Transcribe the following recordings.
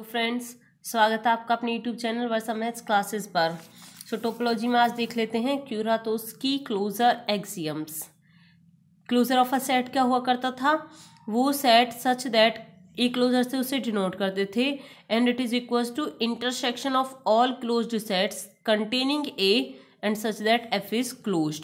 तो फ्रेंड्स स्वागत है आपका अपने YouTube channel Varsha maths classes पर सो टोपोलॉजी में आज देख लेते हैं क्यूरातोस की closure axioms closure of a set क्या हुआ करता था वो set such that A closure से उसे डिनोट करते थे and it is equal to intersection of all closed sets containing A and such that F is closed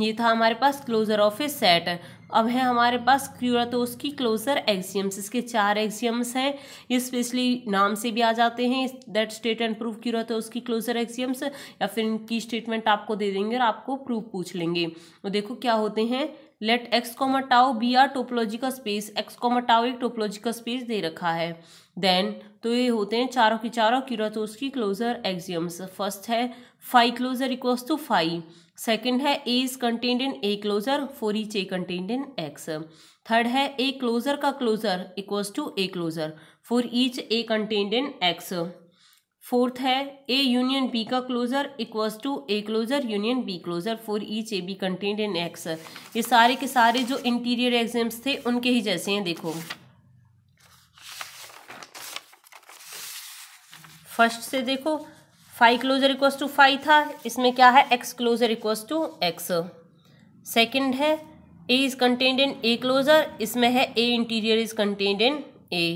ये था हमारे पास क्लोजर ऑफ ए सेट अब है हमारे पास क्यूरा तो उसकी क्लोजर एक्सियम्स इसके चार एक्सियम्स हैं ये स्पेशली नाम से भी आ जाते हैं दैट स्टेट एंड प्रूफ क्यूरा तो उसकी क्लोजर एक्सियम्स या फिर इनकी स्टेटमेंट आपको दे देंगे और आपको प्रूफ पूछ लेंगे और देखो क्या होते हैं let X comma tau be a topological space X comma tau एक टोपोलॉजिकल स्पेस दे रखा है देन तो ये होते हैं चारों के चारों क्यूरातोस की क्लोजर एक्सियम्स फर्स्ट है phi closure equals to phi second है A is contained in A closure for each A contained in X third है ए क्लोजर का closure equals to A closure for each A contained in X fourth है A union B का closure equals to A closure union B closure for each A B content in X ये सारे के सारे जो interior exams थे उनके ही जैसे हैं देखो फर्स्ट से देखो phi closure equal to phi था इसमें क्या है X closure equal to X second है A is contained in A closure इसमें है A interior is contained in A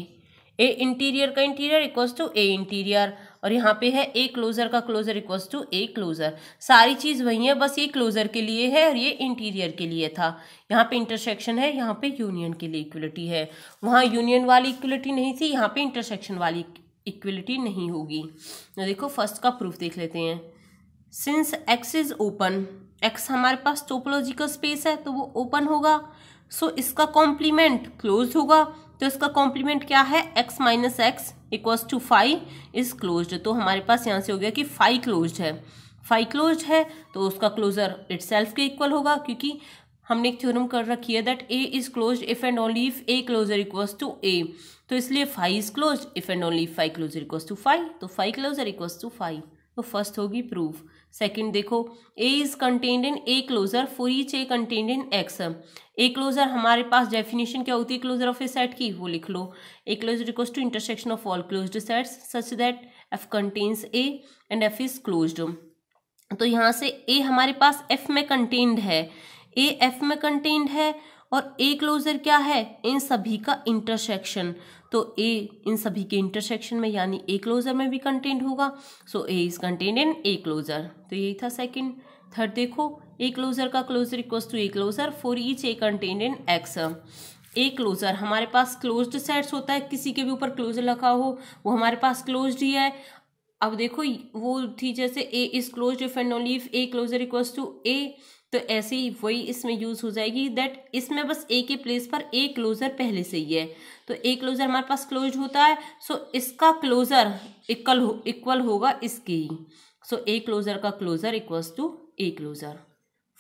A interior का interior equal to A interior और यहाँ पे है ए क्लोजर का closure equal to A closure सारी चीज़ वही है बस ये क्लोजर के लिए है और ये इंटीरियर के लिए था यहाँ पे इंटरसेक्शन है यहाँ पे यूनियन के लिए इक्वलिटी है वहाँ यूनियन वाली इक्वलिटी नहीं थी यहाँ पे इंटरसेक्शन वाली इक्वलिटी नहीं होगी तो देखो फर्स्ट का प्रूफ देख लेते हैं since X is open X हमारे पास टोपोलॉजिकल स्पेस है तो वो ओपन होगा सो so, इसका कॉम्प्लीमेंट क्लोज होगा तो इसका कॉम्प्लीमेंट क्या है X minus X equals to phi is closed तो हमारे पास यहाँ से हो गया कि फाइव क्लोज है फाइव क्लोज है तो उसका क्लोजर इट्स सेल्फ के इक्वल होगा क्योंकि हमने एक थ्योरम कर रखी है that A is closed if and only if A closure equals to A तो इसलिए phi is closed if and only phi closure equals to phi तो phi closure equals to phi तो फर्स्ट होगी proof second देखो A is contained in A closure for each A contained in X A closure हमारे पास definition क्या होती है closure of A set की वो लिख लो A closure equals to intersection of all closed sets such that F contains A and F is closed तो यहाँ से ए हमारे पास एफ में कंटेन्ड है ए एफ में कंटेंट है और ए क्लोजर क्या है इन सभी का इंटरसेक्शन तो ए इन सभी के इंटरसेक्शन में यानी ए क्लोजर में भी कंटेंट होगा so A is content in A closure तो यही था सेकंड थर्ड देखो ए क्लोजर का closure equals to A closure for each A content in X A closure हमारे पास क्लोज्ड सेट्स होता है किसी के भी ऊपर क्लोजर लगा हो वो हमारे पास क्लोज्ड ही है अब देखो वो थी जैसे A is closed if and only if A closure equals to A तो ऐसे ही वही इसमें यूज़ हो जाएगी दैट इसमें बस एक ही प्लेस पर एक क्लोज़र पहले से ही है तो एक क्लोज़र हमारे पास क्लोज होता है सो इसका क्लोज़र इक्वल हो इक्वल होगा इसके ही सो ए क्लोज़र का closure equals to A closure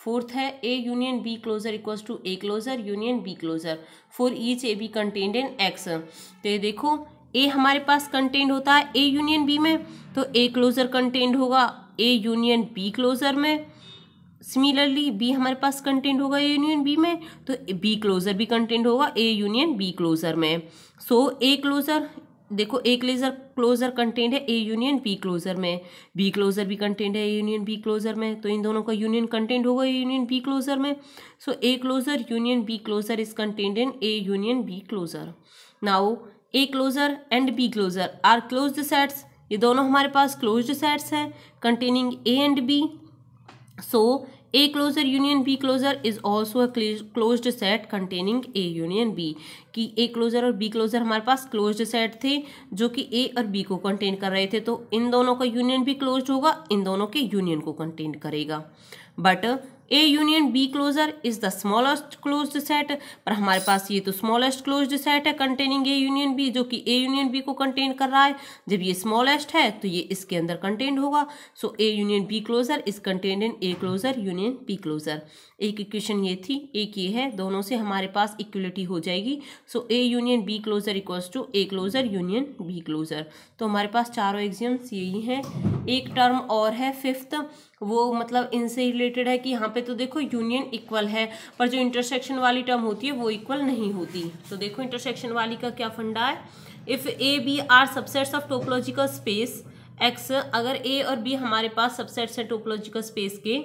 fourth है A union B closure equals to A closure union B closure for each A B contained in X तो ये देखो ए हमारे पास कंटेंड होता है ए यूनियन बी में तो ए क्लोजर कंटेंड होगा ए यूनियन बी क्लोजर में सिमिलरली बी हमारे पास कंटेंट होगा ए यूनियन बी में तो बी क्लोजर भी कंटेंट होगा ए यूनियन बी क्लोजर में सो ए क्लोजर देखो ए क्लेजर क्लोजर कंटेंट है ए यूनियन बी क्लोजर में बी क्लोजर भी कंटेंट है ए यूनियन बी क्लोजर में तो इन दोनों का यूनियन कंटेंट होगा ए यूनियन बी क्लोजर में so A closure union B closure is content in A union B closure now A closure and B closure are closed sets ये दोनों हमारे पास क्लोज सेट्स हैं containing A and B so A closure union B closure is also a set containing A union B कि A closure और B closure हमारे पास close set थे जो कि ए और बी को कंटेन कर रहे थे तो इन दोनों का यूनियन भी क्लोज्ड होगा इन दोनों के यूनियन को कंटेन करेगा but A union B closure is the smallest closed set पर हमारे पास ये तो स्मॉलेस्ट क्लोज्ड सेट है कंटेनिंग ए यूनियन बी जो कि ए यूनियन बी को कंटेन कर रहा है जब ये स्मॉलेस्ट है तो ये इसके अंदर कंटेंट होगा so A union B closure is contain in A closure union B closure एक इक्वेशन ये थी एक ये है दोनों से हमारे पास इक्वलिटी हो जाएगी so A union B closure equals to A closure union B closure तो हमारे पास चारों एग्जाम्स यही हैं एक टर्म और है फिफ्थ वो मतलब इनसे रिलेटेड है कि यहाँ पे तो देखो यूनियन इक्वल है पर जो इंटरसेक्शन वाली टर्म होती है वो इक्वल नहीं होती तो देखो इंटरसेक्शन वाली का क्या फंडा है if A B are subsets of topological space X अगर ए और बी हमारे पास सबसेट्स है टोपोलॉजिकल स्पेस के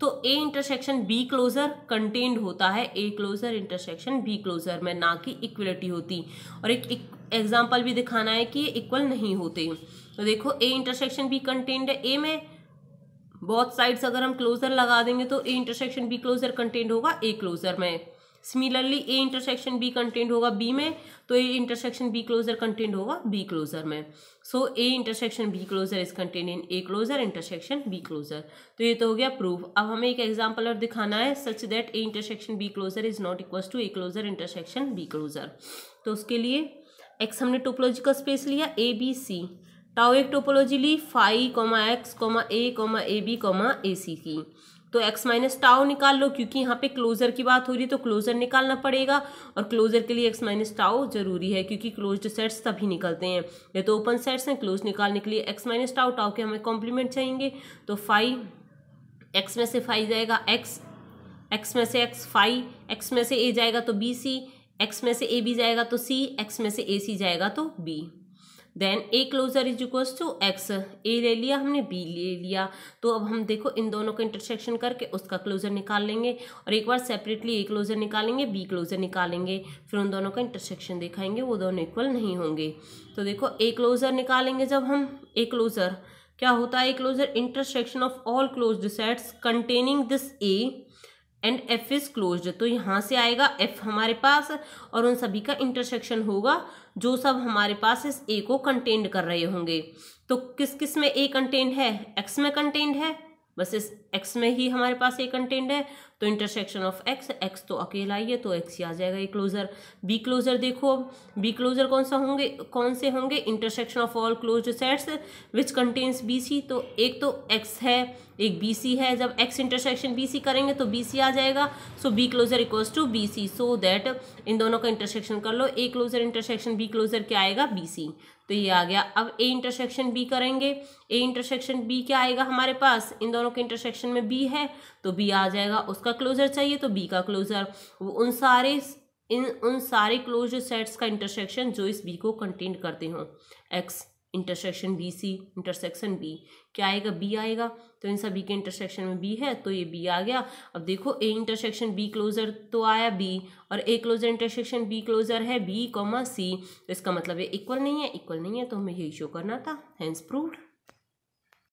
तो A intersection B closure contained होता है A closure intersection B closure में ना कि इक्वलिटी होती और एक एग्जाम्पल भी दिखाना है कि ये इक्वल नहीं होते तो देखो ए इंटरसेक्शन बी कंटेन्ड है ए में बहुत साइड्स अगर हम क्लोजर लगा देंगे तो A intersection B closure content होगा ए क्लोजर में similarly A intersection B content होगा बी में तो A intersection B closure content होगा बी क्लोजर में so A intersection B closure is content in A closure intersection B closure तो ये तो हो गया प्रूफ अब हमें एक एग्जाम्पल और दिखाना है such that A intersection B closure is not equal to A closure intersection B closure तो उसके लिए एक्स हमने टोपोलॉजिकल स्पेस लिया ए बी सी टाओ एक टोपोलॉजी ली phi comma X comma A comma A B comma A C की तो x minus tau निकाल लो क्योंकि यहाँ पे क्लोजर की बात हो रही है तो क्लोजर निकालना पड़ेगा और क्लोजर के लिए एक्स माइनस टाओ जरूरी है क्योंकि क्लोज्ड सेट्स तभी निकलते हैं ये तो ओपन सेट्स हैं क्लोज निकालने के लिए एक्स माइनस टाओ टाओ के हमें कॉम्प्लीमेंट चाहिए तो फाइव एक्स में से फाइव जाएगा एक्स एक्स में से एक्स फाइव एक्स में से ए जाएगा तो बी सी एक्स में से ए बी जाएगा तो सी एक्स में से ए सी जाएगा तो B then A closure is equals to X A ले लिया हमने बी ले लिया तो अब हम देखो इन दोनों का इंटरसेक्शन करके उसका क्लोजर निकाल लेंगे और एक बार सेपरेटली ए क्लोजर निकालेंगे बी क्लोजर निकालेंगे फिर उन दोनों का इंटरसेक्शन दिखाएंगे वो दोनों इक्वल नहीं होंगे तो देखो ए क्लोजर निकालेंगे जब हम ए क्लोजर क्या होता है A closure intersection of all closed sets containing this A and F is closed तो यहाँ से आएगा एफ हमारे पास और उन सभी का इंटरसेक्शन होगा जो सब हमारे पास इस ए को कंटेंड कर रहे होंगे तो किस किस में ए कंटेंड है एक्स में कंटेंड है बस इस एक्स में ही हमारे पास ए कंटेंड है तो इंटरसेक्शन ऑफ एक्स एक्स तो अकेला ही है तो एक्स ही आ जाएगा ये क्लोजर बी क्लोजर देखो अब बी क्लोजर कौन सा होंगे कौन से होंगे intersection of all closed sets which contains B C तो एक तो एक्स है एक बी सी है जब एक्स इंटरसेक्शन बी सी करेंगे तो बी सी आ जाएगा so B closure equals to B C so that इन दोनों का इंटरसेक्शन कर लो A closure intersection B closure क्या आएगा बी सी तो ये आ गया अब ए इंटरसेक्शन बी करेंगे ए इंटरसेक्शन बी क्या आएगा हमारे पास इन दोनों के इंटरसेक्शन में बी है तो बी आ जाएगा उसका उसका क्लोज़र चाहिए तो बी का क्लोज़र उन सारे इन उन सारे क्लोज सेट्स का इंटरसेक्शन जो इस बी को कंटेन करते हों X intersection B C intersection B क्या आएगा बी आएगा तो इन सभी के इंटरसेक्शन में बी है तो ये बी आ गया अब देखो ए इंटरसेक्शन बी क्लोजर तो आया बी और A closure intersection B closure है बी कॉमा सी तो इसका मतलब ये इक्वल नहीं है इक्वल नहीं है तो हमें यही शो करना था हैंस प्रूव्ड